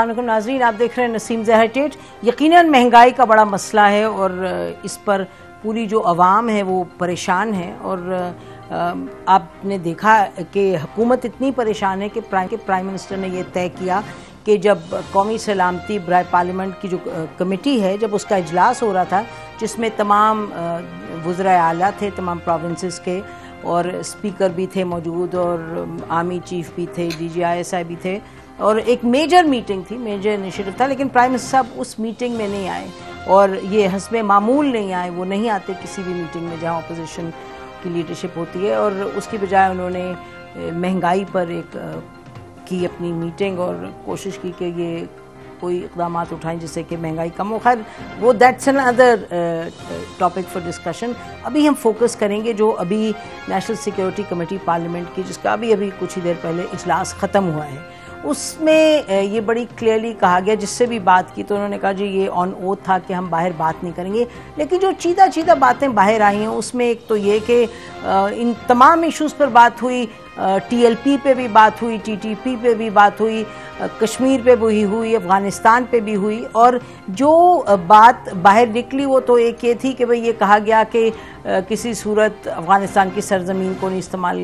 असलम नाजरीन आप देख रहे हैं नसीम जहरटेट यकीनन महंगाई का बड़ा मसला है और इस पर पूरी जो आवाम है वो परेशान है और आपने देखा कि हुकूमत इतनी परेशान है कि प्राइम के प्राइम मिनिस्टर ने ये तय किया कि जब कौमी सलामती ब्राय पार्लियामेंट की जो कमेटी है जब उसका इजलास हो रहा था जिसमें तमाम वज्रा आला थे तमाम प्रोविंसेस के और स्पीकर भी थे मौजूद और आर्मी चीफ भी थे D G I S I भी थे और एक मेजर मीटिंग थी मेजर इनिशिएटिव था लेकिन प्राइम मिनिस्टर साहब उस मीटिंग में नहीं आए और ये हंसब मामूल नहीं आए वो नहीं आते किसी भी मीटिंग में जहाँ अपोजिशन की लीडरशिप होती है और उसकी बजाय उन्होंने महंगाई पर एक की अपनी मीटिंग और कोशिश की कि ये कोई इकदाम उठाएं जिससे कि महंगाई कम हो खैर वो that's another topic for discussion अभी हम फोकस करेंगे जो अभी नेशनल सिक्योरिटी कमेटी पार्लियामेंट की जिसका अभी अभी कुछ ही देर पहले इजलास ख़त्म हुआ है उसमें ये बड़ी क्लियरली कहा गया जिससे भी बात की तो उन्होंने कहा जी ये ऑन ओथ था कि हम बाहर बात नहीं करेंगे लेकिन जो चीदा चीदा बातें बाहर आई हैं उसमें एक तो ये कि इन तमाम इश्यूज़ पर बात हुई टीएलपी पे भी बात हुई टीटीपी पे भी बात हुई कश्मीर पे भी हुई अफ़गानिस्तान पे भी हुई और जो बात बाहर निकली वो तो एक ये थी कि भाई ये कहा गया कि किसी सूरत अफ़गानिस्तान की सरजमीन को नहीं इस्तेमाल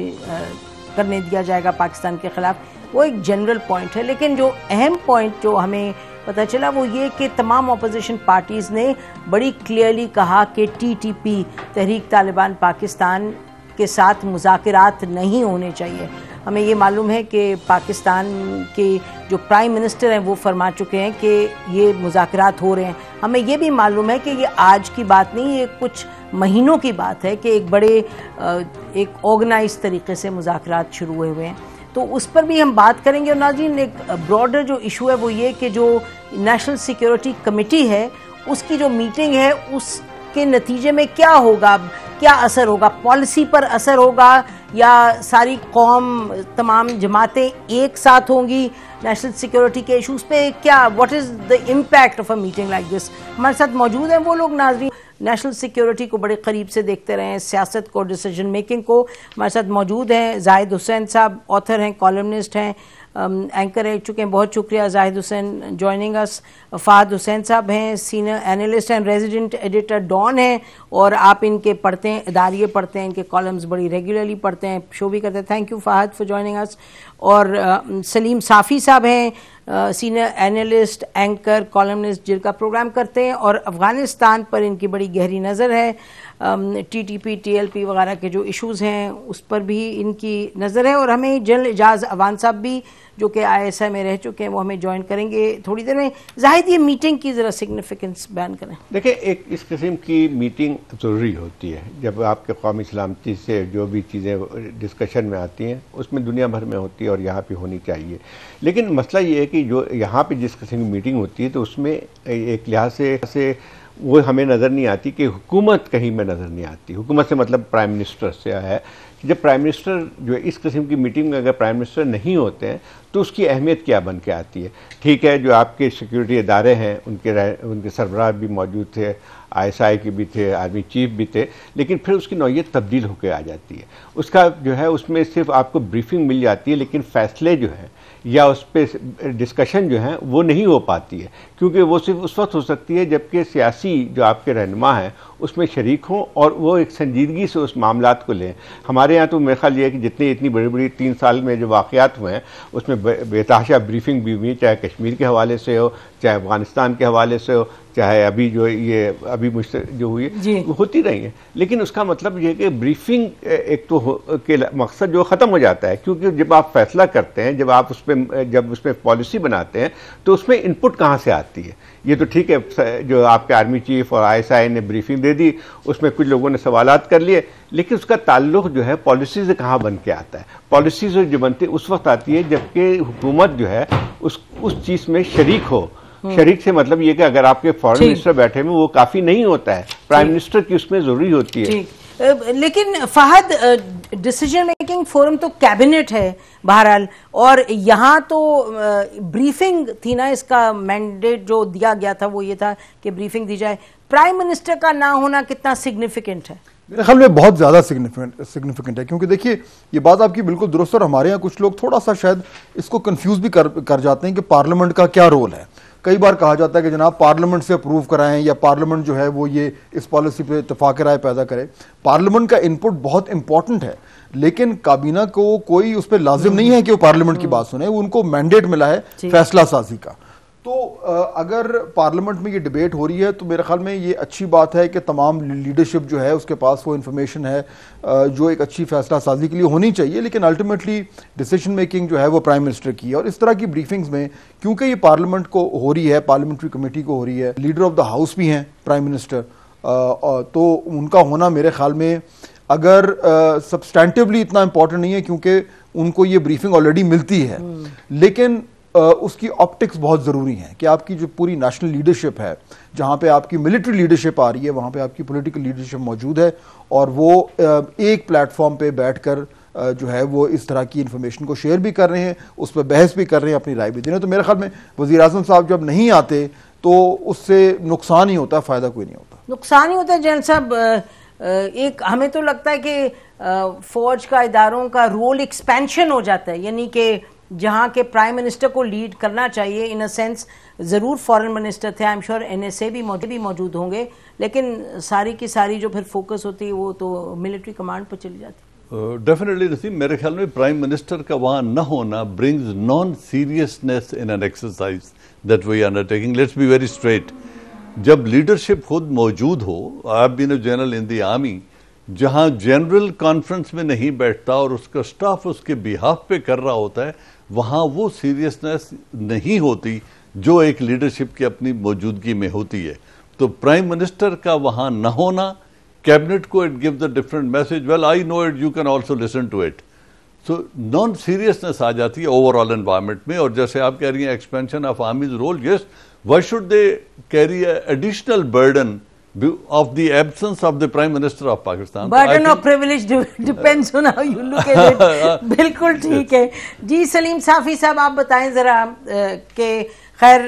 करने दिया जाएगा पाकिस्तान के ख़िलाफ़ वो एक जनरल पॉइंट है लेकिन जो अहम पॉइंट जो हमें पता चला वो ये कि तमाम अपोजिशन पार्टीज़ ने बड़ी क्लियरली कहा कि टीटीपी तहरीक तालिबान पाकिस्तान के साथ मुजाकर नहीं होने चाहिए हमें ये मालूम है कि पाकिस्तान के जो प्राइम मिनिस्टर हैं वो फरमा चुके हैं कि ये मुजाकरात हो रहे हैं हमें ये भी मालूम है कि ये आज की बात नहीं ये कुछ महीनों की बात है कि एक बड़े एक ऑर्गेनाइज तरीके से मुजाकरात शुरू हुए हुए हैं तो उस पर भी हम बात करेंगे और नाजीन एक ब्रॉडर जो इशू है वो ये कि जो नेशनल सिक्योरिटी कमेटी है उसकी जो मीटिंग है उसके नतीजे में क्या होगा क्या असर होगा पॉलिसी पर असर होगा या सारी कौम तमाम जमातें एक साथ होंगी नेशनल सिक्योरिटी के इशूज़ पे क्या what is the impact of a meeting like this हमारे साथ मौजूद हैं वो लोग नाजरी नेशनल सिक्योरिटी को बड़े करीब से देखते रहे हैं सियासत को डिसीजन मेकिंग को हमारे साथ मौजूद हैं जाहिद हुसैन साहब ऑथर हैं कॉलमनिस्ट हैं एंकर रह चुके हैं बहुत शुक्रिया जाहिद हुसैन ज्वाइनिंग अस फ़ाद हुसैन साहब हैं senior analyst and resident editor Dawn हैं और आप इनके पढ़ते हैं इदारिये पढ़ते हैं इनके कॉलम्स बड़ी रेगुलरली पढ़ते हैं शो भी करते हैं thank you Fahad for joining us और सलीम साफ़ी साहब हैं सीनियर एनालिस्ट एंकर कॉलमनिस्ट जिनका प्रोग्राम करते हैं और अफ़गानिस्तान पर इनकी बड़ी गहरी नज़र है टीटीपी टीएलपी वगैरह के जो इश्यूज हैं उस पर भी इनकी नज़र है और हमें जनरल एजाज अवान साहब भी जो कि आईएसआई में रह चुके हैं वो हमें ज्वाइन करेंगे थोड़ी देर में जाहिर ये मीटिंग की ज़रा सिग्निफिकेंस बयान करें देखिए एक इस किस्म की मीटिंग ज़रूरी होती है जब आपके कौमी सलामती से जो भी चीज़ें डिस्कशन में आती हैं उसमें दुनिया भर में होती है और यहाँ पर होनी चाहिए लेकिन मसला ये है कि जो यहाँ पर जिस किस्म की मीटिंग होती है तो उसमें एक लिहाज से वो हमें नज़र नहीं आती कि हुकूमत कहीं में नज़र नहीं आती हुकूमत से मतलब प्राइम मिनिस्टर से है कि जब प्राइम मिनिस्टर जो है इस किस्म की मीटिंग में अगर प्राइम मिनिस्टर नहीं होते हैं तो उसकी अहमियत क्या बन के आती है ठीक है जो आपके सिक्योरिटी इदारे हैं उनके उनके सरबराह भी मौजूद थे आईएसआई के भी थे आर्मी चीफ भी थे लेकिन फिर उसकी नौीयत तब्दील होकर आ जाती है उसका जो है उसमें सिर्फ आपको ब्रीफिंग मिल जाती है लेकिन फ़ैसले जो हैं या उस पर डिस्कशन जो है वो नहीं हो पाती है क्योंकि वो सिर्फ उस वक्त हो सकती है जबकि सियासी जो आपके रहनमा हैं उसमें शरीक हों और वो एक संजीदगी से उस मामला को लें हमारे यहाँ तो मेरा ख्याल ये है कि जितनी इतनी बड़ी बड़ी तीन साल में जो वाक़ात हुए हैं उसमें बेताशा ब्रीफिंग भी हुई चाहे कश्मीर के हवाले से हो चाहे अफगानिस्तान के हवाले से हो चाहे अभी जो ये अभी मुझसे जो हुई है वो होती रही है लेकिन उसका मतलब ये कि ब्रीफिंग एक तो के मकसद जो ख़त्म हो जाता है क्योंकि जब आप फैसला करते हैं जब आप उस पर जब उस पर पॉलिसी बनाते हैं तो उसमें इनपुट कहाँ से आती है ये तो ठीक है जो आपके आर्मी चीफ और आईएसआई ने ब्रीफिंग दे दी उसमें कुछ लोगों ने सवाल कर लिए लेकिन उसका ताल्लुक जो है पॉलिसी से कहाँ बन के आता है पॉलिसी से जो बनती उस वक्त आती है जबकि हुकूमत जो है उस उस चीज़ में शरीक हो हम्म। शरीक से मतलब ये कि अगर आपके फॉरन मिनिस्टर बैठे हुए वो काफ़ी नहीं होता है प्राइम मिनिस्टर की उसमें ज़रूरी होती है लेकिन फहद डिसीजन मेकिंग फोरम तो कैबिनेट है बहरहाल और यहाँ तो ब्रीफिंग थी ना इसका मैंडेट जो दिया गया था वो ये था कि ब्रीफिंग दी जाए प्राइम मिनिस्टर का ना होना कितना सिग्निफिकेंट है मेरे ख्याल में बहुत ज़्यादा सिग्निफिकेंट सिग्निफिकेंट है क्योंकि देखिए ये बात आपकी बिल्कुल दुरुस्त और हमारे यहाँ कुछ लोग थोड़ा सा शायद इसको कंफ्यूज भी कर कर जाते हैं कि पार्लियामेंट का क्या रोल है कई बार कहा जाता है कि जनाब पार्लियामेंट से अप्रूव कराएं या पार्लियामेंट जो है वो ये इस पॉलिसी पे इतफाक राय पैदा करे पार्लियामेंट का इनपुट बहुत इंपॉर्टेंट है लेकिन काबीना को कोई उस पर लाजिम हम्म। नहीं है कि वो पार्लियामेंट की बात सुने उनको मैंडेट मिला है फैसला साजी का तो अगर पार्लियामेंट में ये डिबेट हो रही है तो मेरे ख्याल में ये अच्छी बात है कि तमाम लीडरशिप जो है उसके पास वो इन्फॉर्मेशन है जो एक अच्छी फैसला साजी के लिए होनी चाहिए लेकिन अल्टीमेटली डिसीजन मेकिंग जो है वो प्राइम मिनिस्टर की है और इस तरह की ब्रीफिंग्स में क्योंकि ये पार्लियामेंट को हो रही है पार्लियामेंट्री कमेटी को हो रही है लीडर ऑफ द हाउस भी हैं प्राइम मिनिस्टर तो उनका होना मेरे ख्याल में अगर सब्सटैंटिवली इतना इम्पोर्टेंट नहीं है क्योंकि उनको ये ब्रीफिंग ऑलरेडी मिलती है हम्म। लेकिन उसकी ऑप्टिक्स बहुत ज़रूरी हैं कि आपकी जो पूरी नेशनल लीडरशिप है जहाँ पे आपकी मिलिट्री लीडरशिप आ रही है वहाँ पे आपकी पॉलिटिकल लीडरशिप मौजूद है और वो एक प्लेटफॉर्म पे बैठकर जो है वो इस तरह की इन्फॉर्मेशन को शेयर भी कर रहे हैं उस पर बहस भी कर रहे हैं अपनी राय भी दे रहे हैं तो मेरे ख्याल में वजी अजम साहब जब नहीं आते तो उससे नुकसान ही होता है फ़ायदा कोई नहीं होता नुकसान ही होता है साहब एक हमें तो लगता है कि फ़ौज का इदारों का रोल एक्सपेंशन हो जाता है यानी कि जहाँ के प्राइम मिनिस्टर को लीड करना चाहिए इन अ सेंस ज़रूर फॉरेन मिनिस्टर थे I am sure N S A भी मौजूद भी मौजूद होंगे लेकिन सारी की सारी जो फिर फोकस होती है वो तो मिलिट्री कमांड पर चली जाती डेफिनेटली uh, रसीम मेरे ख्याल में प्राइम मिनिस्टर का वहाँ न होना brings non seriousness in an exercise that we undertaking let's be very straight जब लीडरशिप खुद मौजूद हो आप been a general in the army जहाँ जनरल कॉन्फ्रेंस में नहीं बैठता और उसका स्टाफ उसके बिहाफ पे कर रहा होता है वहाँ वो सीरियसनेस नहीं होती जो एक लीडरशिप की अपनी मौजूदगी में होती है तो प्राइम मिनिस्टर का वहाँ न होना कैबिनेट को it give the different message well I know it you can also listen to it so non seriousness आ जाती है ओवरऑल एनवायरमेंट में और जैसे आप कह रही हैं expansion of army's role yes why should they carry additional burden of the absence of the prime minister of pakistan burden of privilege depends on how you look at it bilkul theek hai ji Saleem safi sahab aap bataye zara ke खैर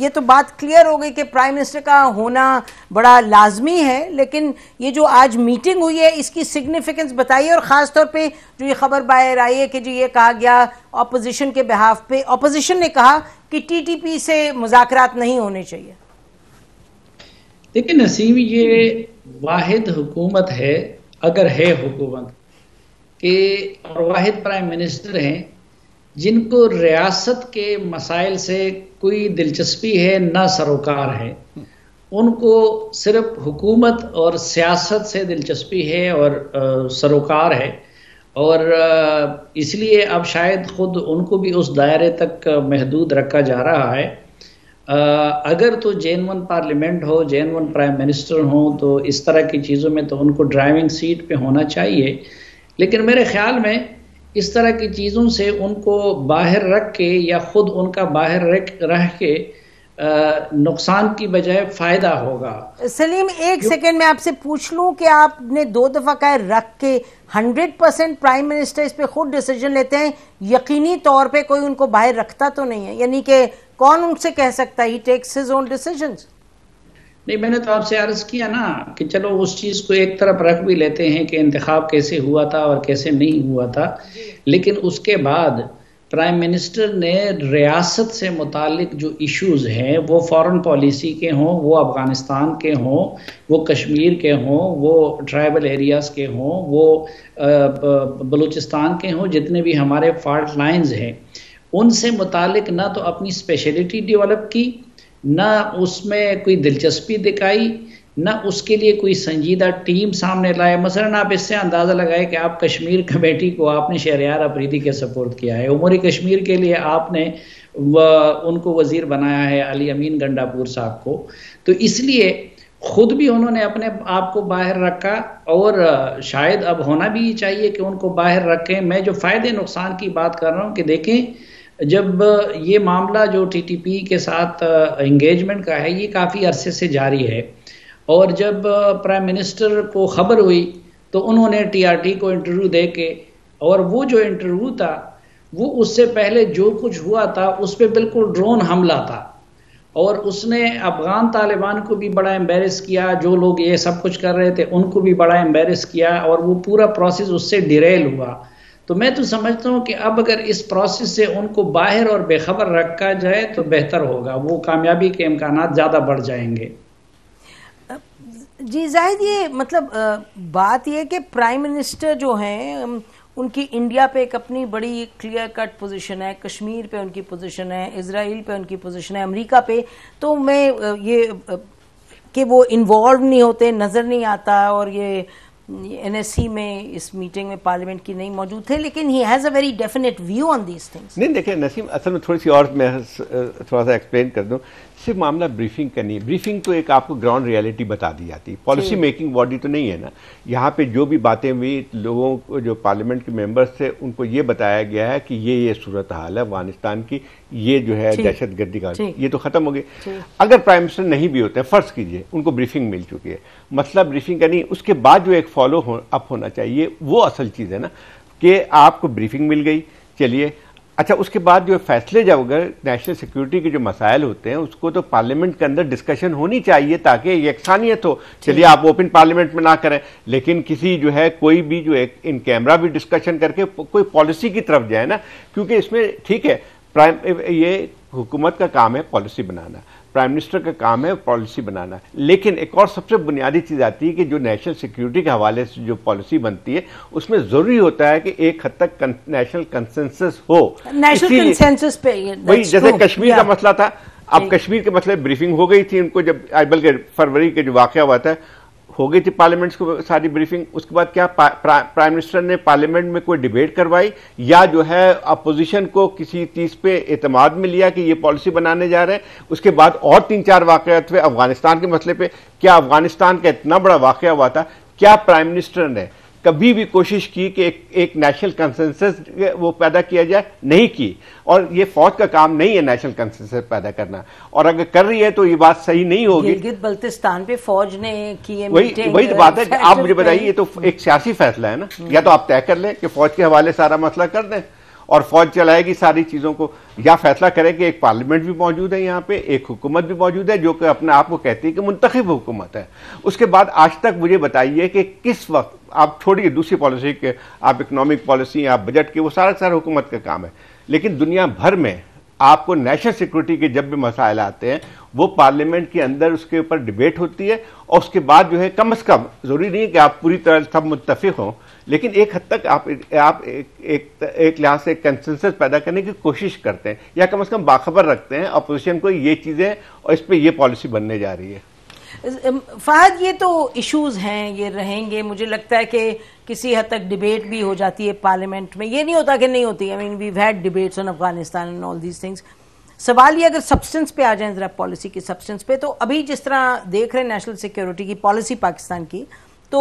ये तो बात clear हो गई कि prime minister का होना बड़ा लाजमी है लेकिन ये जो आज मीटिंग हुई है इसकी सिग्निफिकेंस बताइए और ख़ास तौर पे जो ये खबर बाहर आई है कि जो ये कहा गया अपोजिशन के बिहाफ पे अपोजिशन ने कहा कि टीटीपी से मुजाकरात नहीं होने चाहिए देखिए नसीम ये वाहिद हुकूमत है अगर है हुकूमत के और वाहिद प्राइम मिनिस्टर हैं जिनको रियासत के मसाइल से कोई दिलचस्पी है ना सरोकार है उनको सिर्फ हुकूमत और सियासत से दिलचस्पी है और आ, सरोकार है और इसलिए अब शायद खुद उनको भी उस दायरे तक महदूद रखा जा रहा है अगर तो जैन वन पार्लियामेंट हो जैन वन प्राइम मिनिस्टर हो तो इस तरह की चीज़ों में तो उनको ड्राइविंग सीट पे होना चाहिए लेकिन मेरे ख्याल में इस तरह की चीज़ों से उनको बाहर रख के या ख़ुद उनका बाहर रख रह के नुकसान की बजाय फायदा होगा सलीम एक सेकेंड में आपसे पूछ लूं कि आपने दो दफा कहा रख के हंड्रेड परसेंट प्राइम मिनिस्टर इस पे खुद डिसीजन लेते हैं यकीनी तौर पे कोई उनको बाहर रखता तो नहीं है यानी कि कौन उनसे कह सकता है ही टेक्स हिज ओन नहीं मैंने तो आपसे अर्ज किया ना कि चलो उस चीज़ को एक तरफ रख भी लेते हैं कि इंतखब कैसे हुआ था और कैसे नहीं हुआ था लेकिन उसके बाद प्राइम मिनिस्टर ने रियासत से मुतालिक जो इश्यूज हैं वो फॉरेन पॉलिसी के हों वो अफ़गानिस्तान के हों वो कश्मीर के हों वो ट्राइबल एरियाज़ के हों वो बलूचिस्तान के हों जितने भी हमारे फॉल्ट लाइंस हैं उनसे मुतालिक ना तो अपनी स्पेशलिटी डेवलप की ना उसमें कोई दिलचस्पी दिखाई ना उसके लिए कोई संजीदा टीम सामने लाए मसलन आप इससे अंदाज़ा लगाए कि आप कश्मीर कमेटी को आपने शहरियार अफरीदी के सपोर्ट किया है उमरी कश्मीर के लिए आपने उनको वज़ीर बनाया है अली अमीन गंडापुर साहब को तो इसलिए खुद भी उन्होंने अपने आप को बाहर रखा और शायद अब होना भी चाहिए कि उनको बाहर रखें मैं जो फ़ायदे नुकसान की बात कर रहा हूँ कि देखें जब ये मामला जो टीटीपी के साथ एंगेजमेंट का है ये काफ़ी अरसे से जारी है और जब प्राइम मिनिस्टर को खबर हुई तो उन्होंने टीआरटी को इंटरव्यू दे के और वो जो इंटरव्यू था वो उससे पहले जो कुछ हुआ था उस पर बिल्कुल ड्रोन हमला था और उसने अफ़गान तालिबान को भी बड़ा एम्बेरस किया जो लोग ये सब कुछ कर रहे थे उनको भी बड़ा एम्बेरस किया और वो पूरा प्रोसेस उससे डिरेल हुआ तो मैं तो समझता हूँ कि अब अगर इस प्रोसेस से उनको बाहर और बेखबर रखा जाए तो बेहतर होगा वो कामयाबी के इम्कान ज़्यादा बढ़ जाएंगे जी जाहिर ये मतलब बात ये कि प्राइम मिनिस्टर जो हैं उनकी इंडिया पे एक अपनी बड़ी क्लियर कट पोजीशन है कश्मीर पे उनकी पोजीशन है इसराइल पे उनकी पोजीशन है अमेरिका पे तो मैं ये कि वो इन्वॉल्व नहीं होते नज़र नहीं आता और ये एन एस सी में इस मीटिंग में पार्लियामेंट की नहीं मौजूद थे लेकिन he has a very definite view on these things नहीं देखिए नसीम असल में थोड़ी सी और मैं थोड़ा सा एक्सप्लेन कर दूँ सिर्फ मामला ब्रीफिंग करनी है ब्रीफिंग तो एक आपको ग्राउंड रियलिटी बता दी जाती है पॉलिसी मेकिंग बॉडी तो नहीं है ना यहाँ पे जो भी बातें हुई लोगों को जो पार्लियामेंट के मेंबर्स थे उनको ये बताया गया है कि ये ये सूरत हाल है अफगानिस्तान की ये जो है दहशत गर्दी का ये तो खत्म हो गई अगर प्राइम मिनिस्टर नहीं भी होते फर्ज कीजिए उनको ब्रीफिंग मिल चुकी है मतलब ब्रीफिंग करनी उसके बाद जो एक फॉलो अप होना चाहिए वो असल चीज़ है ना कि आपको ब्रीफिंग मिल गई चलिए अच्छा उसके बाद जो फैसले जब अगर नेशनल सिक्योरिटी के जो मसाइल होते हैं उसको तो पार्लियामेंट के अंदर डिस्कशन होनी चाहिए ताकि यकसानियत हो चलिए आप ओपन पार्लियामेंट में ना करें लेकिन किसी जो है कोई भी जो एक इन कैमरा भी डिस्कशन करके कोई पॉलिसी की तरफ जाए ना क्योंकि इसमें ठीक है प्राइम ये हुकूमत का काम है पॉलिसी बनाना प्राइम मिनिस्टर का काम है पॉलिसी बनाना लेकिन एक और सबसे बुनियादी चीज़ आती है कि जो नेशनल सिक्योरिटी के हवाले से जो पॉलिसी बनती है उसमें ज़रूरी होता है कि एक हद तक नेशनल कंसेंसस हो नेशनल कंसेंसस पे वही जैसे कश्मीर का मसला था अब कश्मीर के मसले ब्रीफिंग हो गई थी उनको जब बल्कि फरवरी के जो वाक़ हुआ था हो गई थी पार्लियामेंट को सारी ब्रीफिंग उसके बाद क्या प्रा, प्राइम मिनिस्टर ने पार्लियामेंट में कोई डिबेट करवाई या जो है अपोजिशन को किसी चीज पे एतमाद में लिया कि ये पॉलिसी बनाने जा रहे हैं उसके बाद और तीन चार वाकत हुए अफगानिस्तान के मसले पे क्या अफगानिस्तान का इतना बड़ा वाक़ हुआ था क्या प्राइम मिनिस्टर ने कभी भी कोशिश की कि एक, एक नेशनल कंसेंसस वो पैदा किया जाए नहीं की और ये फौज का काम नहीं है नेशनल कंसेंसस पैदा करना और अगर कर रही है तो ये बात सही नहीं होगी गिलगित बल्तिस्तान पे फौज ने की वही वही तो बात है आप मुझे बताइए ये तो एक सियासी फैसला है ना या तो आप तय कर लें कि फौज के हवाले सारा मसला कर दें और फौज चलाएगी सारी चीज़ों को या फैसला करें कि एक पार्लियामेंट भी मौजूद है यहाँ पे एक हुकूमत भी मौजूद है जो कि अपने आप को कहती है कि मुंतखब हुकूमत है उसके बाद आज तक मुझे बताइए कि किस वक्त आप छोड़िए दूसरी पॉलिसी के आप इकनॉमिक पॉलिसी आप बजट के वो सारा सारा हुकूमत का काम है लेकिन दुनिया भर में आपको नेशनल सिक्योरिटी के जब भी मसाइल आते हैं वो पार्लियामेंट के अंदर उसके ऊपर डिबेट होती है और उसके बाद जो है कम अज़ कम ज़रूरी नहीं है कि आप पूरी तरह सब मुतफिक हों लेकिन एक हद तक आप आप एक एक, एक लिहाज से कंसेंसस पैदा करने की कोशिश करते हैं या कम से कम बाखबर रखते हैं अपोजिशन को ये चीज़ें और इस पर यह पॉलिसी बनने जा रही है फहद ये तो इश्यूज हैं ये रहेंगे मुझे लगता है कि किसी हद तक डिबेट भी हो जाती है पार्लियामेंट में ये नहीं होता कि नहीं होती I mean we had debates on Afghanistan and all these things सवाल ये अगर सब्सटेंस पे आ जाए ज़रा पॉलिसी की सब्सटेंस पे तो अभी जिस तरह देख रहे हैं नेशनल सिक्योरिटी की पॉलिसी पाकिस्तान की तो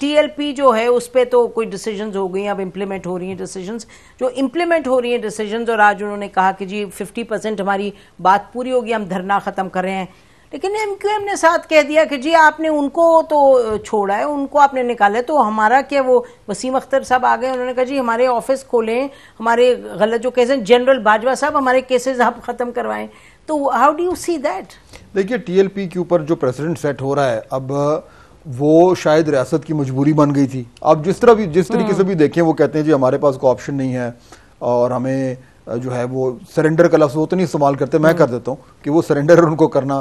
टीएलपी जो है उस पर तो कोई डिसीजन हो गई अब इम्प्लीमेंट हो रही हैं डिसीजन जो इम्प्लीमेंट हो रही हैं डिसीजन और आज उन्होंने कहा कि जी फिफ्टी परसेंट हमारी बात पूरी होगी हम धरना खत्म कर रहे हैं लेकिन एम क्यू एम ने साथ कह दिया कि जी आपने उनको तो छोड़ा है उनको आपने निकाला तो हमारा क्या वो वसीम अख्तर साहब आ गए उन्होंने कहा जी हमारे ऑफिस खोलें हमारे गलत जो केसेस जनरल बाजवा साहब हमारे केसेस आप ख़त्म करवाएं तो how do you see that देखिए टीएलपी के ऊपर जो प्रेसिडेंट सेट हो रहा है अब वो शायद रियासत की मजबूरी बन गई थी आप जिस तरह भी जिस तरीके से हम्म। भी देखें वो कहते हैं जी हमारे पास कोई ऑप्शन नहीं है और हमें जो है वो सरेंडर का लफ्ज़ वो तो नहीं इस्तेमाल करते मैं कर हम्म। देता हूँ कि वो सरेंडर उनको करना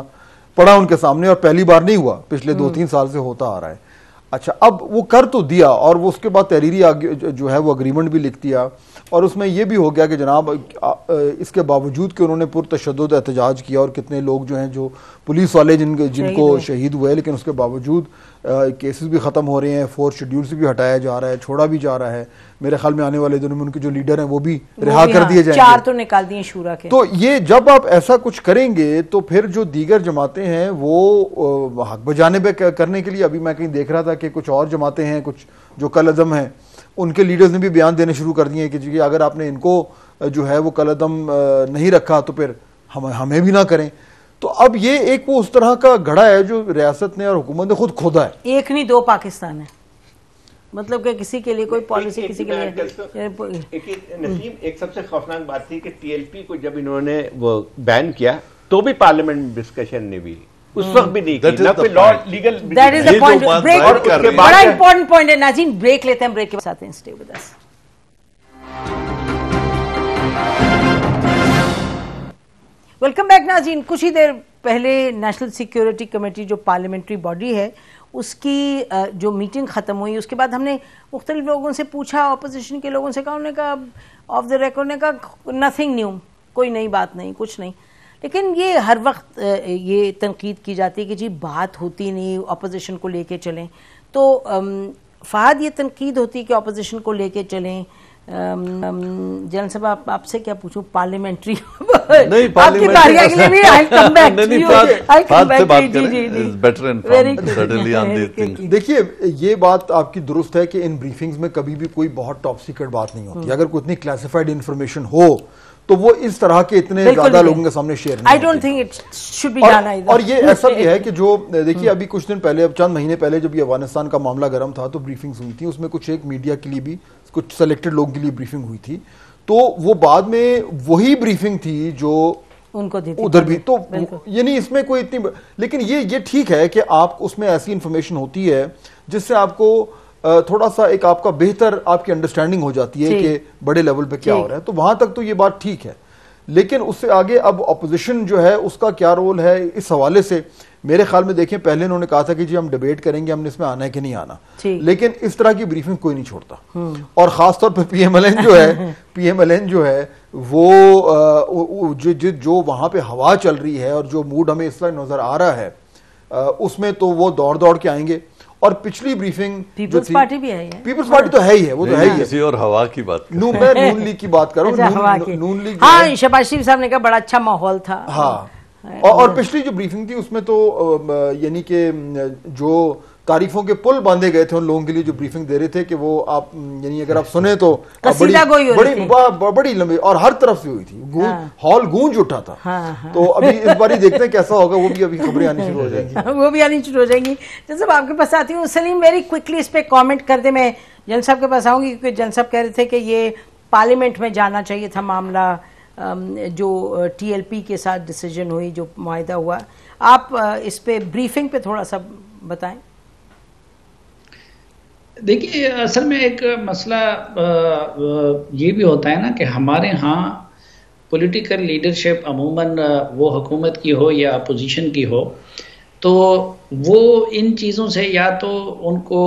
पड़ा उनके सामने और पहली बार नहीं हुआ पिछले दो हम्म। तीन साल से होता आ रहा है अच्छा अब वो कर तो दिया और वो उसके बाद तहरीरी जो है वो अग्रीमेंट भी लिख दिया और उसमें ये भी हो गया कि जनाब इसके बावजूद कि उन्होंने पुरतशद एहतजाज किया और कितने लोग जो हैं जो पुलिस वाले जिन जिनको शहीद हुए लेकिन उसके बावजूद केसेस भी ख़त्म हो रहे हैं फोर शेड्यूल से भी हटाया जा रहा है छोड़ा भी जा रहा है मेरे ख्याल में आने वाले दिनों में उनके जो लीडर हैं वो भी रिहा कर हाँ, दिए जाएंगे चार तो निकाल दिए शूरा के तो ये जब आप ऐसा कुछ करेंगे तो फिर जो दीगर जमातें हैं वो हक बजाने पर करने के लिए अभी मैं कहीं देख रहा था कि कुछ और जमातें हैं कुछ जो कल अजम हैं उनके लीडर्स ने भी बयान देने शुरू कर दिए कि अगर आपने इनको जो है वो कल अदम नहीं रखा तो फिर हम हमें भी ना करें तो अब ये एक वो उस तरह का घड़ा है जो रियासत ने और हुकूमत ने खुद खोदा है एक नहीं दो पाकिस्तान है मतलब कि किसी के लिए कोई पॉलिसी किसी के लिए नसीम एक, सबसे खौफनाक बात थी कि टीएलपी को जब इन्होंने वो बैन किया तो भी पार्लियामेंट में डिस्कशन ने भी उस वक्त भी नहीं की ना law legal that is the point break बड़ा इंपॉर्टेंट पॉइंट है नाजीन ब्रेक लेते हैं ब्रेक के साथ हैं stay with us welcome back Nazeen कुछ ही देर पहले नेशनल सिक्योरिटी कमेटी जो पार्लियामेंट्री बॉडी है उसकी जो मीटिंग ख़त्म हुई उसके बाद हमने मुख्तलिफ लोगों से पूछा अपोजिशन के लोगों से कहा उन्होंने कहा ऑफ द रिकॉर्ड ने कहा नथिंग न्यू कोई नई बात नहीं कुछ नहीं लेकिन ये हर वक्त ये तनकीद की जाती है कि जी बात होती नहीं अपोजिशन को लेके चलें तो फहद ये तनकीद होती है कि अपोजिशन को लेके चलें जनसभा आप, आपसे क्या पूछूं पार्लियामेंट्री नहीं पार्लियामेंट्री के लिए भी I come back better suddenly on thing देखिए ये बात आपकी दुरुस्त है कि इन ब्रीफिंग्स में कभी भी कोई बहुत टॉप सीक्रेट बात नहीं होती हम्म। अगर कोई इतनी क्लासिफाइड इंफॉर्मेशन हो तो वो इस तरह के इतने ज्यादा लोगों के सामने share I don't think it should be done और ये ऐसा भी है कि जो देखिए हम्म। अभी कुछ दिन पहले अब चंद महीने पहले जब ये अफगानिस्तान का मामला गर्म था तो ब्रीफिंग्स हुई थी उसमें कुछ एक मीडिया के लिए भी कुछ सेलेक्टेड लोगों के लिए ब्रीफिंग हुई थी तो वो बाद में वही ब्रीफिंग थी जो उनको दी उधर भी तो यानी इसमें कोई इतनी लेकिन ये ये ठीक है कि आप उसमें ऐसी इन्फॉर्मेशन होती है जिससे आपको थोड़ा सा एक आपका बेहतर आपकी अंडरस्टैंडिंग हो जाती है कि बड़े लेवल पे क्या हो रहा है तो वहां तक तो ये बात ठीक है लेकिन उससे आगे अब अपोजिशन जो है उसका क्या रोल है इस हवाले से मेरे ख्याल में देखें पहले उन्होंने कहा था कि जी हम डिबेट करेंगे हमने इसमें आना है कि नहीं आना लेकिन इस तरह की ब्रीफिंग कोई नहीं छोड़ता हम्म। और खासतौर पर पीएमएलएन जो है पीएमएलएन जो है वो जो, जो, जो वहां पे हवा चल रही है और जो मूड हमें इस तरह नजर आ रहा है उसमें तो वो दौड़ दौड़ के आएंगे और पिछली ब्रीफिंग पीपल्स पार्टी भी है पीपल्स पार्टी तो है ही है वो तो है ही है और हवा की बात नू मैं नून लीग की बात करूँ अच्छा, नून लीग हाँ, शबाज शरीफ साहब ने कहा बड़ा अच्छा माहौल था हाँ और, और पिछली जो ब्रीफिंग थी उसमें तो यानी कि जो तारीफों के पुल बांधे गए थे उन लोगों के लिए जो ब्रीफिंग दे रहे थे कि वो आप यानी अगर आप सुने तो बड़ी बड़ी बड़ी, बड़ी लंबी और हर तरफ से हुई थी गूंज हाँ। हॉल गूंज उठा था हाँ, हाँ। तो अभी इस बार ही देखते हैं कैसा होगा वो भी अभी खबरें आनी शुरू हो जाएंगी वो भी आनी शुरू हो जाएंगी जन तो साहब आपके पास आती हूँ सलीम वेरी क्विकली इस पर कॉमेंट कर दे मैं जन साहब के पास आऊंगी क्योंकि जन साहब कह रहे थे कि ये पार्लियामेंट में जाना चाहिए था मामला जो टीएलपी के साथ डिसीजन हुई जो माहा हुआ आप इस पे ब्रीफिंग पे थोड़ा सा बताएं देखिए असल में एक मसला ये भी होता है ना कि हमारे यहाँ पॉलिटिकल लीडरशिप अमूमन वो हुकूमत की हो या अपोजिशन की हो तो वो इन चीज़ों से या तो उनको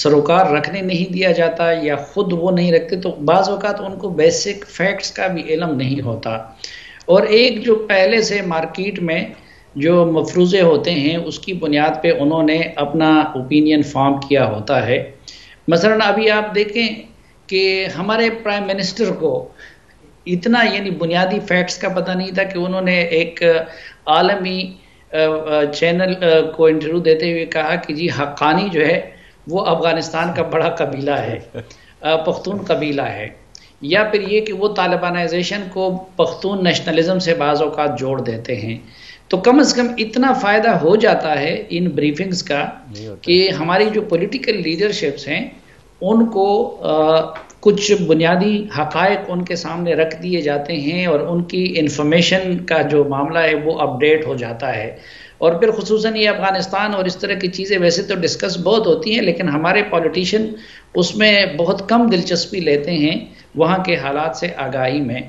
सरोकार रखने नहीं दिया जाता या ख़ुद वो नहीं रखते तो बाज़ अवत उनको बेसिक फैक्ट्स का भी इलम नहीं होता और एक जो पहले से मार्केट में जो मफरूज़े होते हैं उसकी बुनियाद पे उन्होंने अपना ओपिनियन फॉर्म किया होता है मसलन अभी आप देखें कि हमारे प्राइम मिनिस्टर को इतना यानी बुनियादी फैक्ट्स का पता नहीं था कि उन्होंने एक आलमी चैनल को इंटरव्यू देते हुए कहा कि जी हक्कानी जो है वो अफगानिस्तान का बड़ा कबीला है पख्तून कबीला है या फिर ये कि वो तालिबानाइजेशन को पख्तून नेशनलिज्म से बाज़ अवकात जोड़ देते हैं तो कम से कम इतना फ़ायदा हो जाता है इन ब्रीफिंग्स का कि हमारी जो पॉलिटिकल लीडरशिप्स हैं उनको कुछ बुनियादी हकायक उनके सामने रख दिए जाते हैं और उनकी इन्फॉर्मेशन का जो मामला है वो अपडेट हो जाता है और फिर खसूस ये अफ़गानिस्तान और इस तरह की चीज़ें वैसे तो डिस्कस बहुत होती हैं लेकिन हमारे पॉलिटिशन उसमें बहुत कम दिलचस्पी लेते हैं वहाँ के हालात से आगाही में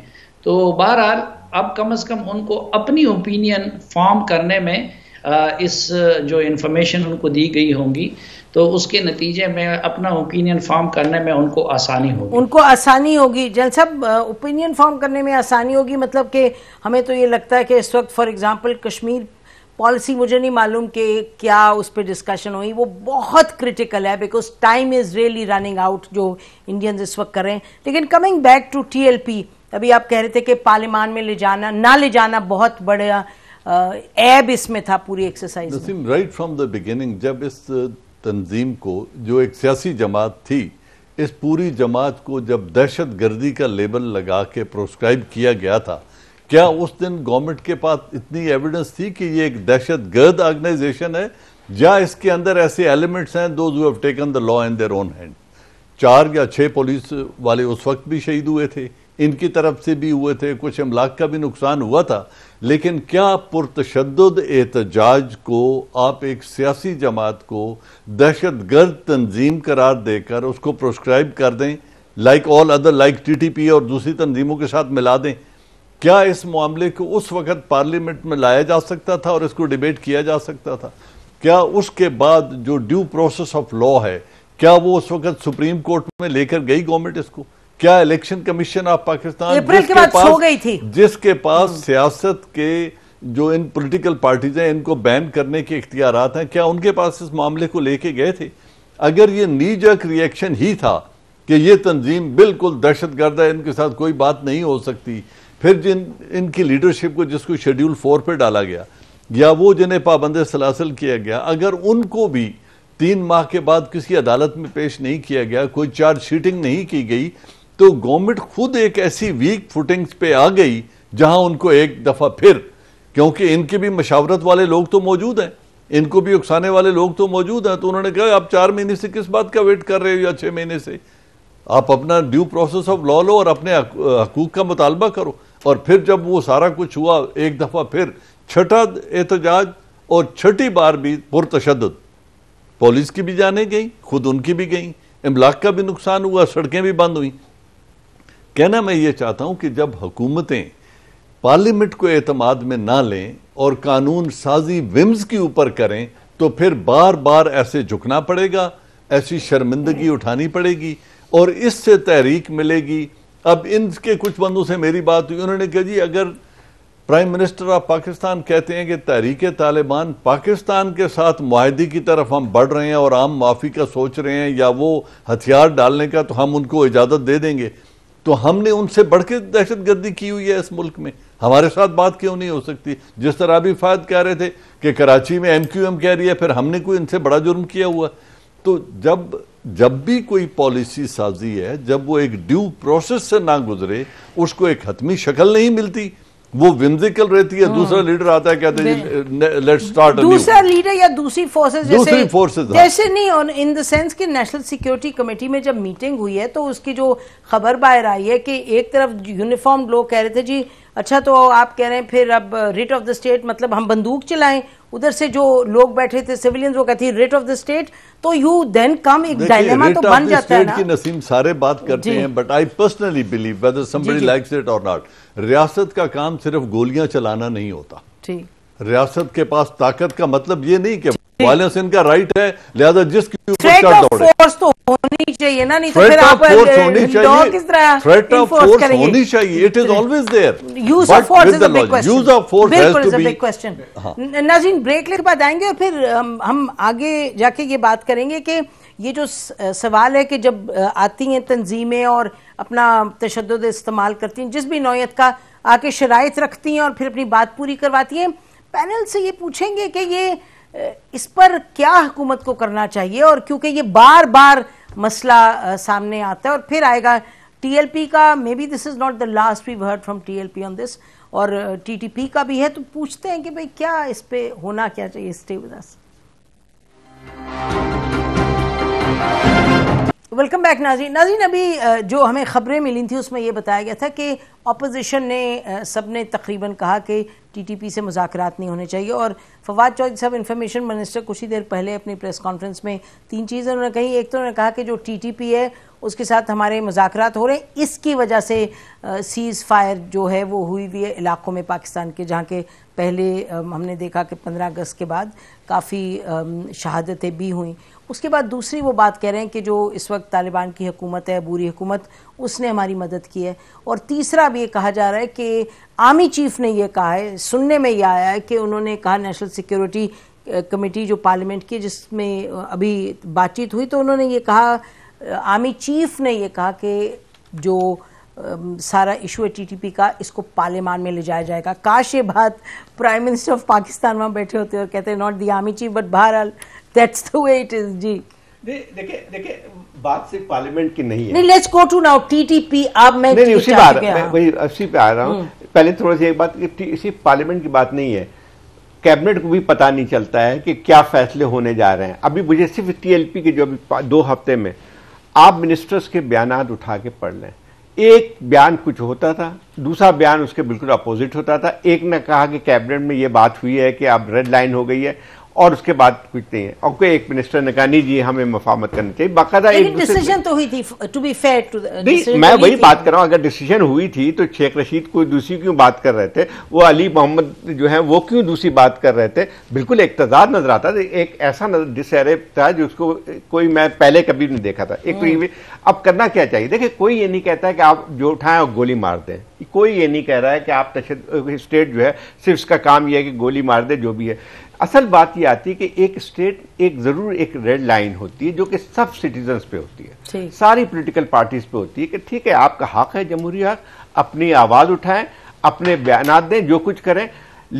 तो बहरहाल अब कम अज़ कम उनको अपनी ओपिनियन फॉर्म करने में इस जो इन्फॉर्मेशन उनको दी गई होंगी तो उसके नतीजे में अपना ओपिनियन फॉर्म करने में उनको आसानी होगी उनको आसानी होगी जल सब ओपिनियन फॉर्म करने में आसानी होगी मतलब कि हमें तो ये लगता है कि इस वक्त फॉर एग्जांपल कश्मीर पॉलिसी मुझे नहीं मालूम कि क्या उस पर डिस्कशन हुई वो बहुत क्रिटिकल है because time is really running out जो इंडियन इस वक्त कर रहे हैं लेकिन कमिंग बैक टू टी अभी आप कह रहे थे कि पार्लियामान में ले जाना ना ले जाना बहुत बड़ा ऐब इसमें था पूरी exercise right from the beginning जब इस तंजीम को जो एक सियासी जमात थी इस पूरी जमात को जब दहशत गर्दी का लेबल लगा के प्रोस्क्राइब किया गया था क्या उस दिन गवर्नमेंट के पास इतनी एविडेंस थी कि ये एक दहशत गर्द ऑर्गेनाइजेशन है या इसके अंदर ऐसे एलिमेंट्स हैं those have taken the law in their own hand चार या छह पुलिस वाले उस वक्त भी शहीद हुए थे इनकी तरफ से भी हुए थे कुछ अमलाक का भी नुकसान हुआ था लेकिन क्या पुरतशद एहतजाज को आप एक सियासी जमात को दहशत गर्द तंजीम करार देकर उसको प्रोस्क्राइब कर दें like all other like T T P और दूसरी तंजीमों के साथ मिला दें क्या इस मामले को उस वक्त पार्लियामेंट में लाया जा सकता था और इसको डिबेट किया जा सकता था क्या उसके बाद जो ड्यू प्रोसेस ऑफ लॉ है क्या वो उस वक्त सुप्रीम कोर्ट में लेकर गई गवर्नमेंट इसको क्या election commission of Pakistan April के बाद हो गई थी जिसके पास हम्म। सियासत के जो इन पॉलिटिकल पार्टीज हैं इनको बैन करने के इख्तियार हैं क्या उनके पास इस मामले को लेके गए थे अगर ये नीजक रिएक्शन ही था कि ये तंजीम बिल्कुल दहशत गर्द है इनके साथ कोई बात नहीं हो सकती फिर जिन इनकी लीडरशिप को जिसको शेड्यूल फोर पर डाला गया या वो जिन्हें पाबंद सलासल किया गया अगर उनको भी तीन माह के बाद किसी अदालत में पेश नहीं किया गया कोई चार्ज शीटिंग नहीं की गई तो गवर्नमेंट खुद एक ऐसी वीक फुटिंग्स पे आ गई जहां उनको एक दफ़ा फिर क्योंकि इनके भी मशावरत वाले लोग तो मौजूद हैं इनको भी उकसाने वाले लोग तो मौजूद हैं तो उन्होंने कहा आप चार महीने से किस बात का वेट कर रहे हो या छः महीने से आप अपना ड्यू प्रोसेस ऑफ लॉ लो और अपने हकूक का मुतालबा करो और फिर जब वो सारा कुछ हुआ एक दफ़ा फिर छठा एहतजाज और छठी बार भी पुरतशद पुलिस की भी जाने गई खुद उनकी भी गई इमलाक का भी नुकसान हुआ सड़कें भी बंद हुई कहना मैं ये चाहता हूं कि जब हुकूमतें पार्लियामेंट को एतमाद में ना लें और कानून साजी विम्स के ऊपर करें तो फिर बार बार ऐसे झुकना पड़ेगा ऐसी शर्मिंदगी उठानी पड़ेगी और इससे तहरीक मिलेगी अब इनके कुछ बंदों से मेरी बात हुई उन्होंने कहा जी अगर प्राइम मिनिस्टर ऑफ पाकिस्तान कहते हैं कि तहरीक तालिबान पाकिस्तान के साथ माहदे की तरफ हम बढ़ रहे हैं और आम माफ़ी का सोच रहे हैं या वो हथियार डालने का तो हम उनको इजाज़त दे देंगे तो हमने उनसे बढ़ के दहशत गर्दी की हुई है इस मुल्क में हमारे साथ बात क्यों नहीं हो सकती जिस तरह अभी फायद कह रहे थे कि कराची में एम क्यू एम कह रही है फिर हमने कोई इनसे बड़ा जुर्म किया हुआ तो जब जब भी कोई पॉलिसी साजी है जब वो एक ड्यू प्रोसेस से ना गुजरे उसको एक हतमी शक्ल नहीं मिलती वो विम्जिकल रहती है हाँ। दूसरा लीडर आता है कहते हैं लेट्स स्टार्ट दूसरा लीडर या दूसरी फोर्सेस जैसे फोर्सेस हाँ। जैसे हाँ। नहीं इन द सेंस कि नेशनल सिक्योरिटी कमेटी में जब मीटिंग हुई है तो उसकी जो खबर बाहर आई है कि एक तरफ यूनिफॉर्म लोग कह रहे थे जी अच्छा तो आप कह रहे हैं फिर अब रिट ऑफ द स्टेट मतलब हम बंदूक चलाएं उधर से जो लोग बैठे थे सिविलियंस वो कहती रेट ऑफ द स्टेट तो यू देन कम एक डायलेमा तो बन जाता है ना की नसीम सारे बात करते हैं but I personally believe whether somebody likes it और नॉट रियासत का काम सिर्फ गोलियां चलाना नहीं होता ठीक रियासत के पास ताकत का मतलब ये नहीं कि वायलेंस इनका राइट है लिहाजा जिस फोर्स तो होनी चाहिए ना नहीं तो फिर आप थ्रेट ऑफ फोर्स होनी चाहिए it is always there use of force use of force is a big question Nazeen break लेकर बाद आएंगे और फिर हम हम आगे जाके ये बात करेंगे कि ये जो सवाल है कि जब आती हैं तंजीमें और अपना तशद इस्तेमाल करती हैं जिस भी नौीयत का आके शराइ रखती हैं और फिर अपनी बात पूरी करवाती हैं पैनल से ये पूछेंगे कि ये इस पर क्या हुकूमत को करना चाहिए और क्योंकि ये बार बार मसला सामने आता है और फिर आएगा टीएलपी का maybe this is not the last we heard from TLP on this और टीटीपी का भी है तो पूछते हैं कि भाई क्या इस पे होना क्या चाहिए stay with us welcome back नाजी नाजीन अभी जो हमें ख़बरें मिली थी उसमें यह बताया गया था कि अपोजिशन ने सब ने तकरीबन कहा कि टीटीपी से मुजाकर नहीं होने चाहिए और फवाद चौधरी साहब इन्फॉर्मेशन मिनिस्टर कुछ ही देर पहले अपनी प्रेस कॉन्फ्रेंस में तीन चीज़ें उन्होंने कही एक तो उन्होंने कहा कि जो टीटीपी है उसके साथ हमारे मुजाकर हो रहे हैं इसकी वजह से सीज़ फायर जो है वो हुई हुई है इलाकों में पाकिस्तान के जहाँ के पहले हमने देखा कि पंद्रह अगस्त के बाद काफ़ी शहादतें भी हुई उसके बाद दूसरी वो बात कह रहे हैं कि जो इस वक्त तालिबान की हुकूमत है बुरी हुकूमत उसने हमारी मदद की है और तीसरा भी ये कहा जा रहा है कि आर्मी चीफ ने ये कहा है सुनने में ये आया है कि उन्होंने कहा नेशनल सिक्योरिटी कमेटी जो पार्लियामेंट की जिसमें अभी बातचीत हुई तो उन्होंने ये कहा आर्मी चीफ ने ये कहा कि जो सारा इशू है टीटीपी का इसको पार्लियामान में ले जाया जाएगा काश ये बात प्राइम मिनिस्टर ऑफ पाकिस्तान वहाँ बैठे होते और कहते not the army chief but बहरहाल that's the way it is जी देखिए देखिए बात सिर्फ पार्लियामेंट की नहीं है नहीं let's go to now TTP अब मैं नहीं, नहीं उसी बात वही उसी पे आ रहा हूँ हम्म। पहले थोड़ा सा एक बात सिर्फ पार्लियामेंट की बात नहीं है कैबिनेट को भी पता नहीं चलता है कि क्या फैसले होने जा रहे हैं अभी मुझे सिर्फ टीएलपी के जो अभी दो हफ्ते में आप मिनिस्टर्स के बयान उठा के पढ़ लें एक बयान कुछ होता था दूसरा बयान उसके बिल्कुल अपोजिट होता था एक ने कहा कि कैबिनेट में ये बात हुई है कि अब रेड लाइन हो गई है और उसके बाद कुछ नहीं है और कोई एक मिनिस्टर ने कहा नहीं जी हमें मफामत करनी चाहिए बाकायदा डिसीजन तो हुई थी टू बी फेयर टू मैं तो वही बात कर रहा हूँ अगर डिसीजन हुई थी तो शेख रशीद कोई दूसरी क्यों बात कर रहे थे वो अली मोहम्मद जो है वो क्यों दूसरी बात कर रहे थे बिल्कुल तजाद नजर आता था एक ऐसा डिसरब था जिसको कोई मैं पहले कभी नहीं देखा था एक तो हम्म। अब करना क्या चाहिए देखिए कोई ये नहीं कहता कि आप जो उठाएं और गोली मार दें कोई ये नहीं कह रहा है कि आप तशद स्टेट जो है सिर्फ इसका काम यह है कि गोली मार दे जो भी है असल बात यह आती है कि एक स्टेट एक जरूर एक रेड लाइन होती है जो कि सब सिटीजन पे होती है सारी पोलिटिकल पार्टीज पे होती है कि ठीक है आपका हक है जमहूरी हक अपनी आवाज़ उठाएं अपने बयान दें जो कुछ करें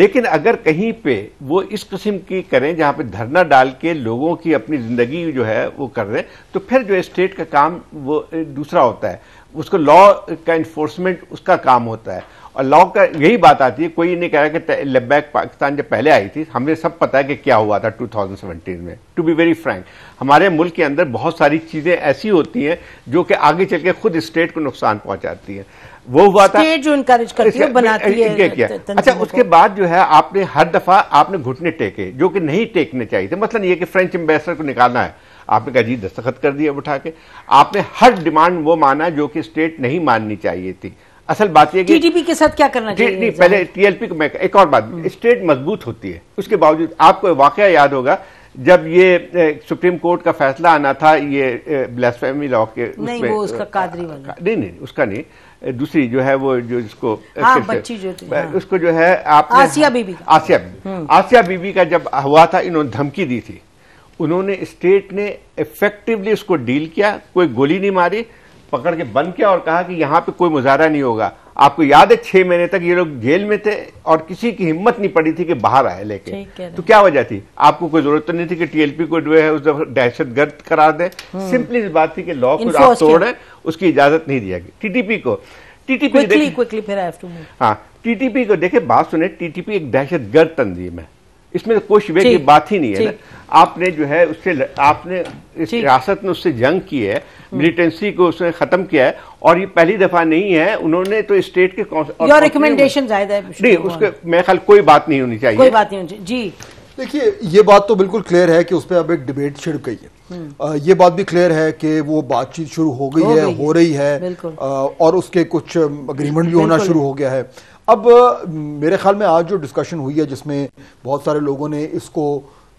लेकिन अगर कहीं पे वो इस किस्म की करें जहाँ पे धरना डाल के लोगों की अपनी ज़िंदगी जो है वो कर रहे तो फिर जो स्टेट का काम वो दूसरा होता है उसको लॉ का इन्फोर्समेंट उसका काम होता है और लॉ का यही बात आती है कोई नहीं कह रहा कि लब्बैक पाकिस्तान जब पहले आई थी हमें सब पता है कि क्या हुआ था 2017 में टू बी वेरी फ्रैंक हमारे मुल्क के अंदर बहुत सारी चीज़ें ऐसी होती हैं जो कि आगे चल के खुद स्टेट को नुकसान पहुंचाती हैं वो हुआ था जो करती है बनाती है किया अच्छा उसके बाद जो है आपने हर दफ़ा आपने घुटने टेके जो कि नहीं टेकने चाहिए थे मतलब ये कि फ्रेंच एम्बेसडर को निकालना है आपने कहा जी दस्तखत कर दिया उठा के आपने हर डिमांड वो माना जो कि स्टेट नहीं माननी चाहिए थी असल बात यह टीडीपी के साथ क्या करना चाहिए नहीं पहले टीएलपी को मैं एक और बात हम्म। स्टेट मजबूत होती है उसके बावजूद आपको वाक़ याद होगा जब ये सुप्रीम कोर्ट का फैसला आना था ये ब्लैसफेमी लॉ के नहीं वो उसका कादरी वाला नहीं नहीं उसका नहीं दूसरी जो है वो जो जिसको हाँ, बच्ची जो थी, हाँ। उसको जो है आप आसिया बीबी आसिया बीबी हम्म। आसिया बीबी का जब हुआ था इन्होंने धमकी दी थी उन्होंने स्टेट ने इफेक्टिवली उसको डील किया कोई गोली नहीं मारी पकड़ के बंद किया और कहा कि यहाँ पे कोई मुजाहरा नहीं होगा आपको याद है छह महीने तक ये लोग जेल में थे और किसी की हिम्मत नहीं पड़ी थी कि बाहर आए लेके तो क्या वजह थी आपको कोई जरूरत तो नहीं थी कि टीएलपी को जो है उस दहशत गर्द करार दे हम्म। सिंपली इस बात थी कि लॉ को आप तोड़े उसकी इजाजत नहीं दिया गई टीटीपी को टीटीपी हाँ टीटीपी को देखे बात सुने टीटीपी एक दहशत गर्द तंजीम है इसमें तो कोई शिवे की बात ही नहीं है ना आपने जो है उससे आपने इस रियासत में उससे जंग की है मिलिटेंसी हम्म। को उसने खत्म किया है और ये पहली दफा नहीं है उन्होंने तो स्टेट के रिकमेंडेशन नहीं उसके मेरे ख्याल कोई बात नहीं होनी चाहिए कोई बात नहीं होनी चाहिए जी देखिए ये बात तो बिल्कुल क्लियर है कि उस पर अब एक डिबेट छिड़ गई है आ, हम्म। ये बात भी क्लियर है कि वो बातचीत शुरू हो गई है हो रही है आ, और उसके कुछ अग्रीमेंट भी होना शुरू हो गया है अब मेरे ख्याल में आज जो डिस्कशन हुई है जिसमें बहुत सारे लोगों ने इसको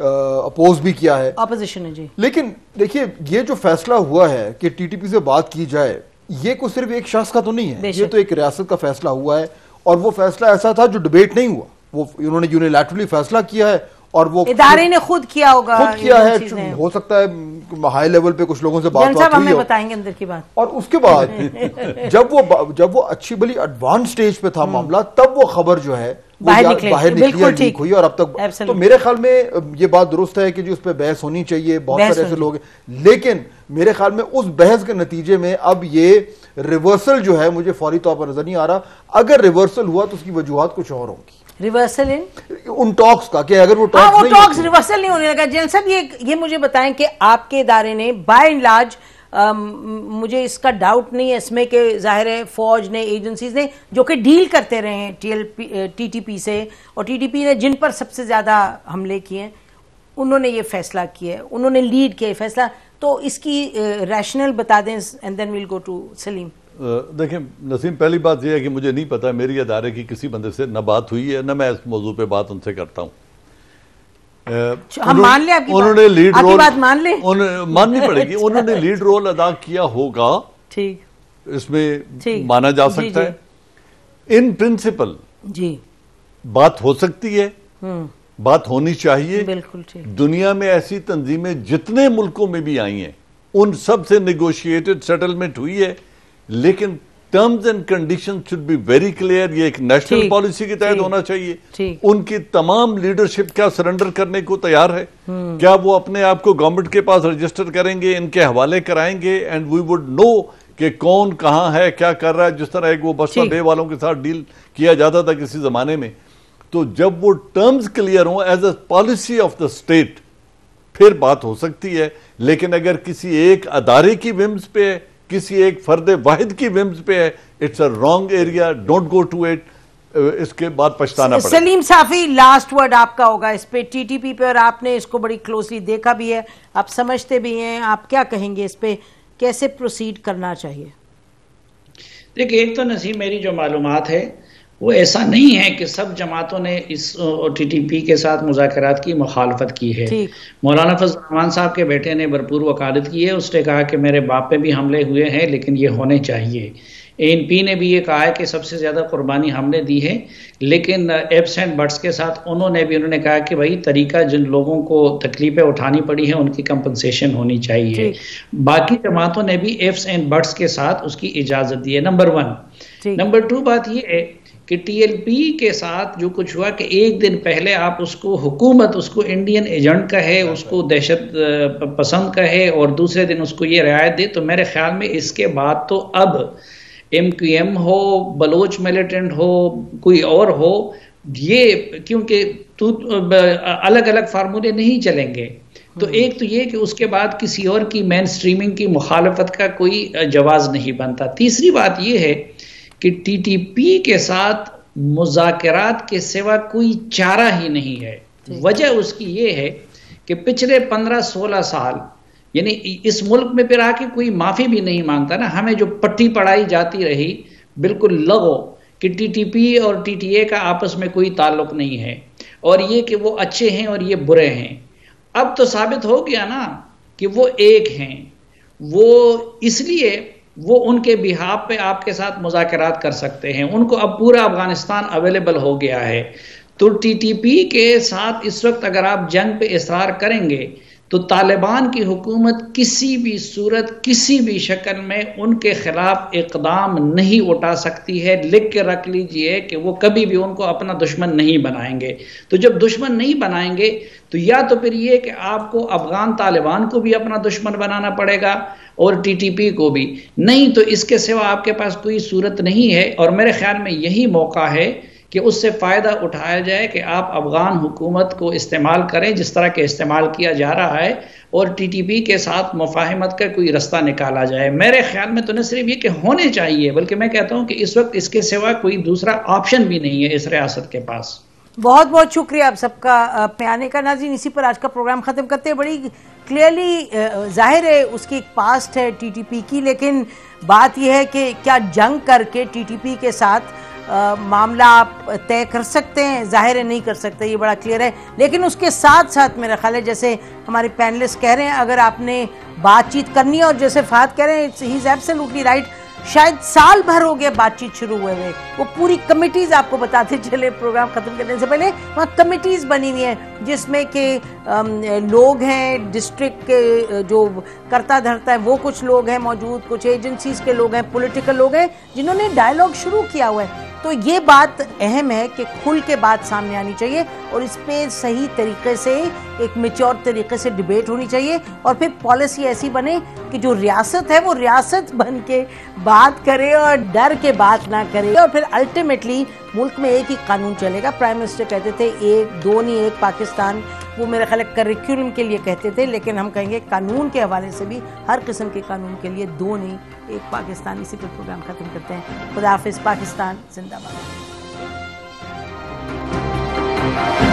अपोज भी किया है अपोजिशन है जी लेकिन देखिए ये जो फैसला हुआ है कि टीटीपी से बात की जाए ये को सिर्फ एक शख्स का तो नहीं है ये तो एक रियासत का फैसला हुआ है और वो फैसला ऐसा था जो डिबेट नहीं हुआ वो उन्होंने यूनिलैटरली फैसला किया है और वो इदारे ने खुद किया होगा खुद किया है हो सकता है हाई लेवल पे कुछ लोगों से बात बात हमें बताएंगे अंदर की बात और उसके बाद जब वो जब वो अच्छी बली एडवांस स्टेज पे था हम्म। मामला तब वो खबर जो है बाहर निकली बाहर निकली और ठीक हुई और अब तक तो मेरे ख्याल में ये बात दुरुस्त है कि जो उस पर बहस होनी चाहिए बहुत सारे ऐसे लोग लेकिन मेरे ख्याल में उस बहस के नतीजे में अब ये रिवर्सल जो है मुझे फौरी तौर पर नजर नहीं आ रहा अगर रिवर्सल हुआ तो उसकी वजूहत कुछ और होंगी रिवर्सल इन उन टॉक्स का कि अगर वो टॉक्स हाँ, वो टॉक्स रिवर्सल नहीं होने लगा जैन सब ये ये मुझे बताएं कि आपके इदारे ने बाय एंड लार्ज मुझे इसका डाउट नहीं है इसमें कि जाहिर है फौज ने एजेंसीज ने जो कि डील करते रहे हैं टी एल टी पी से और टी टी पी ने जिन पर सबसे ज़्यादा हमले किए हैं उन्होंने ये फैसला किया है उन्होंने लीड किया फैसला तो इसकी रैशनल बता दें and then will go to Saleem देखिए नसीम पहली बात यह है कि मुझे नहीं पता मेरी अदारे की किसी बंदे से न बात हुई है न मैं इस मौजू पर बात उनसे करता हूँ अच्छा, उन्होंने लीड रोल मान माननी पड़ेगी अच्छा। उन्होंने लीड रोल अदा किया होगा ठीक इसमें माना जा सकता है इन प्रिंसिपल जी बात हो सकती है हम्म। बात होनी चाहिए बिल्कुल दुनिया में ऐसी तंजीमें जितने मुल्कों में भी आई हैं उन सब से निगोशिएटेड सेटलमेंट हुई है लेकिन terms and condition should be very clear ये एक नेशनल पॉलिसी के तहत होना चाहिए उनकी तमाम लीडरशिप क्या सरेंडर करने को तैयार है हम्म। क्या वो अपने आप को गवर्नमेंट के पास रजिस्टर करेंगे इनके हवाले कराएंगे एंड वी वुड नो कि कौन कहाँ है क्या कर रहा है जिस तरह एक वो बस डे वालों के साथ डील किया जाता था किसी जमाने में तो जब वो टर्म्स क्लियर हों as a policy of the state फिर बात हो सकती है लेकिन अगर किसी एक अदारे की विम्स पे किसी एक फर्द वाहिद की विम्स पे है it's a wrong area don't go to it इसके बाद पछताना पड़ेगा सलीम साफी लास्ट वर्ड आपका होगा इस पे टीटीपी पे और आपने इसको बड़ी क्लोजली देखा भी है आप समझते भी हैं आप क्या कहेंगे इस पे कैसे प्रोसीड करना चाहिए देखिए एक तो नसीम मेरी जो मालूमात है वो ऐसा नहीं है कि सब जमातों ने इस टी टी पी के साथ मुजाकर की मुखालफत की है मौलाना फजलरहमान साहब के बेटे ने भरपूर वकालत की है उसने कहा कि मेरे बाप पे भी हमले हुए हैं लेकिन ये होने चाहिए एन पी ने भी ये कहा है कि सबसे ज़्यादा कुर्बानी हमने दी है लेकिन एप्स एंड बट्स के साथ उन्होंने भी उन्होंने कहा कि भाई तरीका जिन लोगों को तकलीफ़ें उठानी पड़ी हैं उनकी कंपनसेशन होनी चाहिए बाकी जमातों ने भी एप्स एंड बट्स के साथ उसकी इजाज़त दी है नंबर वन नंबर टू बात ये है कि टीएलपी के साथ जो कुछ हुआ कि एक दिन पहले आप उसको हुकूमत उसको इंडियन एजेंट कहे हाँ, उसको दहशत पसंद कहे और दूसरे दिन उसको ये रियायत दे तो मेरे ख्याल में इसके बाद तो अब एम क्यू एम हो बलोच मिलिटेंट हो कोई और हो ये क्योंकि अलग अलग फार्मूले नहीं चलेंगे तो हाँ। एक तो ये कि उसके बाद किसी और की मेन स्ट्रीमिंग की मुखालफत का कोई जवाब नहीं बनता तीसरी बात यह है कि टीटीपी के साथ मुजात के सिवा कोई चारा ही नहीं है वजह उसकी ये है कि पिछले 15-16 साल यानी इस मुल्क में फिर आके कोई माफ़ी भी नहीं मांगता ना हमें जो पट्टी पढ़ाई जाती रही बिल्कुल लगो कि टीटीपी और टीटीए का आपस में कोई ताल्लुक नहीं है और ये कि वो अच्छे हैं और ये बुरे हैं अब तो साबित हो गया ना कि वो एक हैं वो इसलिए वो उनके बिहाब पे आपके साथ मुजाकरात कर सकते हैं उनको अब पूरा अफगानिस्तान अवेलेबल हो गया है तो टीटीपी के साथ इस वक्त अगर आप जंग पे इसरार करेंगे तो तालिबान की हुकूमत किसी भी सूरत किसी भी शक्ल में उनके खिलाफ इकदाम नहीं उठा सकती है लिख के रख लीजिए कि वो कभी भी उनको अपना दुश्मन नहीं बनाएंगे तो जब दुश्मन नहीं बनाएंगे तो या तो फिर ये कि आपको अफगान तालिबान को भी अपना दुश्मन बनाना पड़ेगा और टीटीपी को भी नहीं तो इसके सिवा आपके पास कोई सूरत नहीं है और मेरे ख्याल में यही मौका है कि उससे फ़ायदा उठाया जाए कि आप अफ़गान हुकूमत को इस्तेमाल करें जिस तरह के इस्तेमाल किया जा रहा है और टी टी पी के साथ मुफाहमत का कोई रास्ता निकाला जाए मेरे ख्याल में तो न सिर्फ ये कि होने चाहिए बल्कि मैं कहता हूँ कि इस वक्त इसके सिवा कोई दूसरा ऑप्शन भी नहीं है इस रियासत के पास बहुत बहुत शुक्रिया आप सबका अपने आने का नाजिन इसी पर आज का प्रोग्राम ख़त्म करते हैं बड़ी क्लियरली जाहिर है उसकी एक पास्ट है टीटीपी की लेकिन बात यह है कि क्या जंग करके टीटीपी के साथ आ, मामला आप तय कर सकते हैं जाहिर है नहीं कर सकते ये बड़ा क्लियर है लेकिन उसके साथ साथ मेरा ख्याल है जैसे हमारे पैनलिस्ट कह रहे हैं अगर आपने बातचीत करनी है और जैसे फात कह रहे हैं it's he is absolutely right शायद साल भर हो गया बातचीत शुरू हुए हुए वो पूरी कमिटीज़ आपको बताते चले प्रोग्राम ख़त्म करने से पहले वहाँ कमिटीज़ बनी हुई हैं जिसमें कि लोग हैं डिस्ट्रिक्ट के जो करता धरता है वो कुछ लोग हैं मौजूद कुछ एजेंसीज़ के लोग हैं पॉलिटिकल लोग हैं जिन्होंने डायलॉग शुरू किया हुआ है तो ये बात अहम है कि खुल के बात सामने आनी चाहिए और इस पर सही तरीके से एक मेच्योर तरीके से डिबेट होनी चाहिए और फिर पॉलिसी ऐसी बने कि जो रियासत है वो रियासत बन के बात करे और डर के बात ना करे और फिर अल्टीमेटली मुल्क में एक ही कानून चलेगा प्राइम मिनिस्टर कहते थे एक दो नहीं एक पाकिस्तान वो मेरे ख्याल करिकुलम के लिए कहते थे लेकिन हम कहेंगे कानून के हवाले से भी हर किस्म के कानून के लिए दो नहीं एक पाकिस्तान इसी प्रोग्राम ख़त्म करते हैं खुदाफिज पाकिस्तान जिंदाबाद